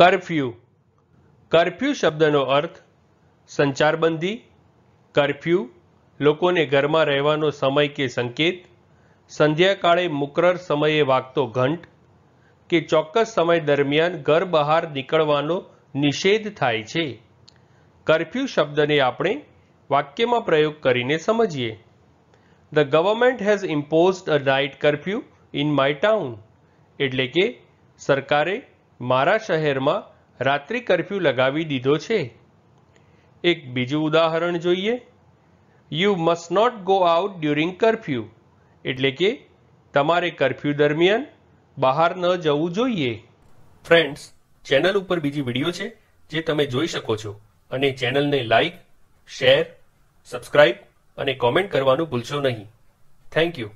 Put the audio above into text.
curfew curfew શબ્દનો અર્થ સંચારબંધી curfew લોકોને ઘરમાં રહેવાનો સમય કે સંકેત સંધ્યાકાળે મુકરર સમયે વાગતો ઘંટ કે ચોક્કસ સમય દરમિયાન ઘર બહાર નીકળવાનો નિષેધ થાય છે કર્ફ્યુ શબ્દને આપણે વાક્યમાં પ્રયોગ કરીને સમજીએ the government has impose a night curfew in my town એટલે કે સરકારે મારા શહેરમાં રાત્રિ કર્ફ્યુ લગાવી દીધો છે એક બીજું ઉદાહરણ જોઈએ you must not go out during curfew એટલે કે તમારે કરફ્યુ દરમિયાન બહાર ન જવું જોઈએ ફ્રેન્ડ્સ ચેનલ ઉપર બીજી વિડીયો છે જે તમે જોઈ શકો છો અને ચેનલને લાઈક શેર સબસ્ક્રાઈબ અને કોમેન્ટ કરવાનું ભૂલશો નહીં થેન્ક યુ